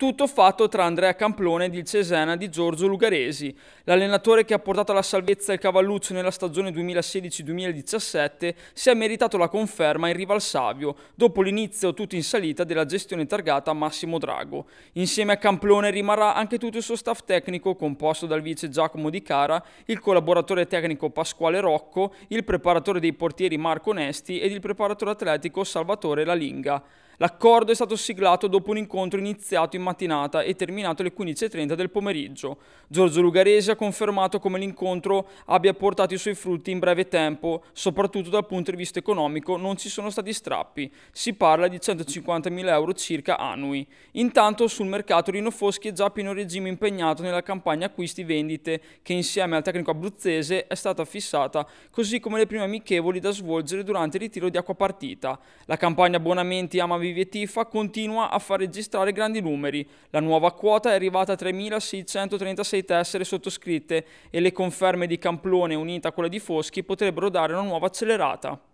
Tutto fatto tra Andrea Camplone ed il Cesena di Giorgio Lugaresi, l'allenatore che ha portato alla salvezza il Cavalluccio nella stagione 2016-2017 si è meritato la conferma in rival Savio, dopo l'inizio tutto in salita della gestione targata Massimo Drago. Insieme a Camplone rimarrà anche tutto il suo staff tecnico composto dal vice Giacomo Di Cara, il collaboratore tecnico Pasquale Rocco, il preparatore dei portieri Marco Nesti ed il preparatore atletico Salvatore Lalinga. L'accordo è stato siglato dopo un incontro iniziato in mattinata e terminato alle 15.30 del pomeriggio. Giorgio Lugaresi ha confermato come l'incontro abbia portato i suoi frutti in breve tempo, soprattutto dal punto di vista economico non ci sono stati strappi, si parla di 150.000 euro circa annui. Intanto sul mercato Rino Foschi è già a pieno regime impegnato nella campagna acquisti-vendite che insieme al tecnico abruzzese è stata fissata, così come le prime amichevoli da svolgere durante il ritiro di acquapartita. La campagna abbonamenti Amavi Vivi Tifa continua a far registrare grandi numeri. La nuova quota è arrivata a 3.636 tessere sottoscritte e le conferme di Camplone unita a quella di Foschi potrebbero dare una nuova accelerata.